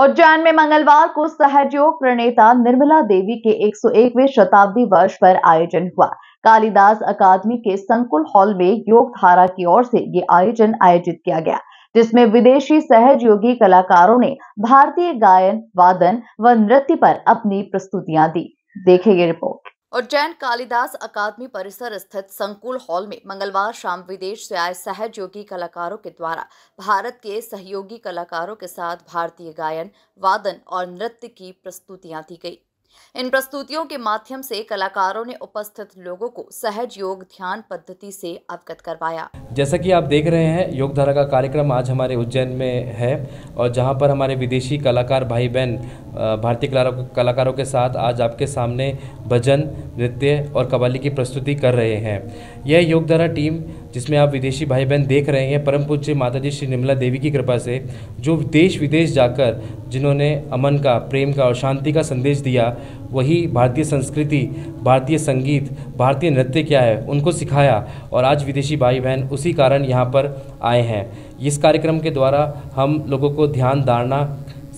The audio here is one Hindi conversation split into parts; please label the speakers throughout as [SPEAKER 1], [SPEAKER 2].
[SPEAKER 1] उज्जैन में मंगलवार को सहयोग प्रणेता निर्मला देवी के 101वें शताब्दी वर्ष पर आयोजन हुआ कालिदास अकादमी के संकुल हॉल में योग धारा की ओर से ये आयोजन आयोजित किया गया जिसमें विदेशी सहयोगी कलाकारों ने भारतीय गायन वादन व नृत्य पर अपनी प्रस्तुतियां दी देखेंगे ये रिपोर्ट उज्जैन कालिदास अकादमी परिसर स्थित संकुल हॉल में मंगलवार शाम विदेश से आए सहयोगी कलाकारों के द्वारा भारत के सहयोगी कलाकारों के साथ भारतीय गायन वादन और नृत्य की प्रस्तुतियां दी गई इन प्रस्तुतियों के माध्यम से कलाकारों ने उपस्थित लोगों को सहज योग ध्यान पद्धति से अवगत करवाया
[SPEAKER 2] जैसा कि आप देख रहे हैं योगधारा का कार्यक्रम आज हमारे उज्जैन में है और जहां पर हमारे विदेशी कलाकार भाई बहन भारतीय कलाकारों के साथ आज आपके सामने भजन नृत्य और कवाली की प्रस्तुति कर रहे हैं यह योगधारा टीम जिसमें आप विदेशी भाई बहन देख रहे हैं परम पूज्य माता जी श्री निर्मला देवी की कृपा से जो देश विदेश जाकर जिन्होंने अमन का प्रेम का और शांति का संदेश दिया वही भारतीय संस्कृति भारतीय संगीत भारतीय नृत्य क्या है उनको सिखाया और आज विदेशी भाई बहन उसी कारण यहाँ पर आए हैं इस कार्यक्रम के द्वारा हम लोगों को ध्यान धारणा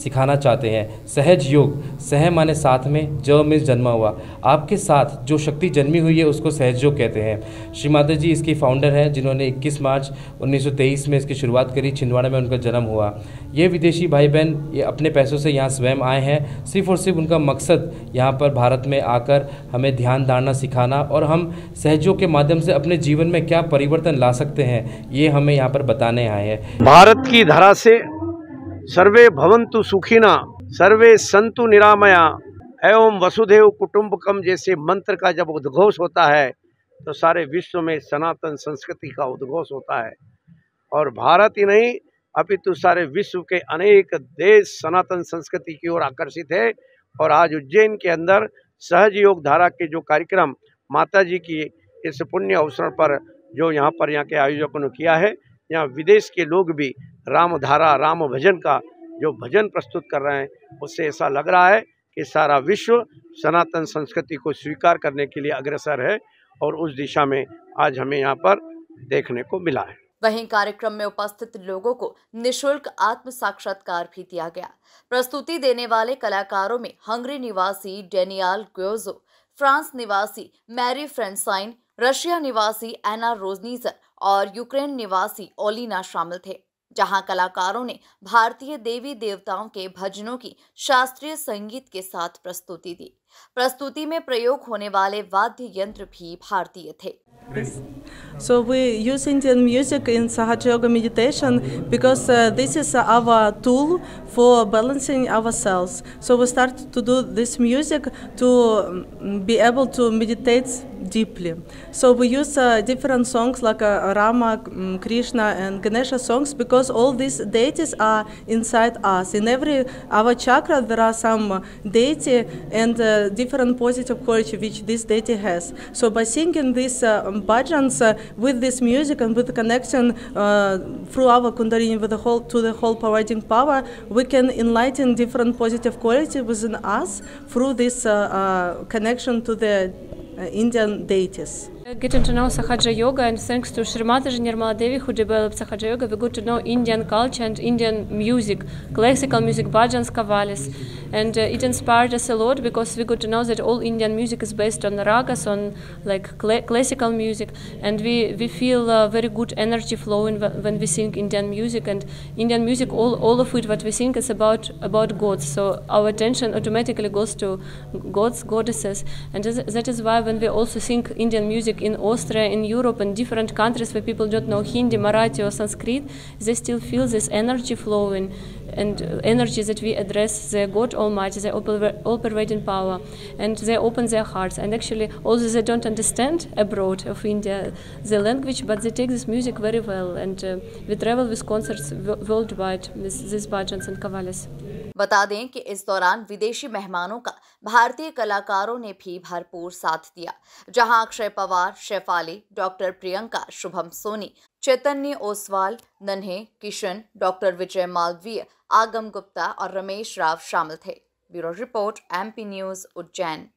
[SPEAKER 2] सिखाना चाहते हैं सहज योग सह माने साथ में ज में जन्मा हुआ आपके साथ जो शक्ति जन्मी हुई है उसको सहज योग कहते हैं श्री माता जी इसकी फाउंडर हैं जिन्होंने 21 मार्च 1923 में इसकी शुरुआत करी छिंदवाड़ा में उनका जन्म हुआ ये विदेशी भाई बहन ये अपने पैसों से यहाँ स्वयं आए हैं सिर्फ और सिर्फ उनका मकसद यहाँ पर भारत में आकर हमें ध्यान धारणा सिखाना और हम सहजोग के माध्यम से अपने जीवन में क्या परिवर्तन ला सकते हैं
[SPEAKER 3] ये हमें यहाँ पर बताने आए हैं भारत की धारा से सर्वे भवंतु सुखिना सर्वे संतु निरामया एवं वसुदेव कुटुंबकम जैसे मंत्र का जब उद्घोष होता है तो सारे विश्व में सनातन संस्कृति का उद्घोष होता है और भारत ही नहीं अपितु सारे विश्व के अनेक देश सनातन संस्कृति की ओर आकर्षित है और आज उज्जैन के अंदर सहज योग धारा के जो कार्यक्रम माता जी की इस पुण्य अवसर पर जो यहाँ पर यहाँ के आयोजकों ने किया है यहाँ विदेश के लोग भी राम धारा राम भजन का जो भजन प्रस्तुत कर रहे हैं उससे ऐसा लग रहा है कि सारा विश्व सनातन संस्कृति को स्वीकार करने के लिए अग्रसर है और उस दिशा में आज हमें यहाँ पर देखने को मिला है
[SPEAKER 1] वहीं कार्यक्रम में उपस्थित लोगों को निशुल्क आत्म साक्षात्कार भी दिया गया प्रस्तुति देने वाले कलाकारों में हंगरी निवासी डेनियाल ग्योजो फ्रांस निवासी मैरी फ्रेंसाइन रशिया निवासी एना रोजनीजर और यूक्रेन निवासी ओलिना शामिल थे जहां कलाकारों ने भारतीय देवी देवताओं के भजनों की शास्त्रीय संगीत के साथ प्रस्तुति दी प्रस्तुति में प्रयोग होने वाले वाद्य यंत्र भी भारतीय थे
[SPEAKER 4] So we use Indian music in Sahaja Yoga meditation because uh, this is our tool for balancing ourselves. So we start to do this music to um, be able to meditate deeply. So we use uh, different songs like uh, Rama, um, Krishna, and Ganesha songs because all these deities are inside us. In every our chakra, there are some deity and uh, different positive quality which this deity has. So by singing this. Uh, bhajans uh, with this music and with the connection uh, through our Kundalini with the whole, to the whole providing power, we can enlighten different positive qualities within us through this uh, connection to the
[SPEAKER 5] Indian deities. Getting to know Sahaja Yoga and thanks to Srimataji Nirmala Devi who developed Sahaja Yoga, we got to know Indian culture and Indian music, classical music, bhajans, kavalis and uh, it inspired us a lot because we got to know that all Indian music is based on ragas, on like cl- classical music, and we we feel very good energy flowing when we sing Indian music and Indian music. All all of it what we sing is about about gods. So our attention automatically goes to gods, goddesses, and that is why when we also sing Indian music in Austria, in Europe, in different countries where people don't know Hindi, Marathi, or Sanskrit, they still feel this energy flowing and uh, energy that we address the god Almighty, they all in power, and they open their hearts. And actually, although they don't understand abroad of India the language, but they take this music very well. And uh, we travel with concerts worldwide with these bhajans and kavalis.
[SPEAKER 1] बता दें कि इस दौरान विदेशी मेहमानों का भारतीय कलाकारों ने भी भरपूर साथ दिया जहां अक्षय पवार शेफाली डॉक्टर प्रियंका शुभम सोनी चैतन्य ओसवाल नन्हे किशन डॉक्टर विजय मालवीय आगम गुप्ता और रमेश राव शामिल थे bureau report MP news Ujjain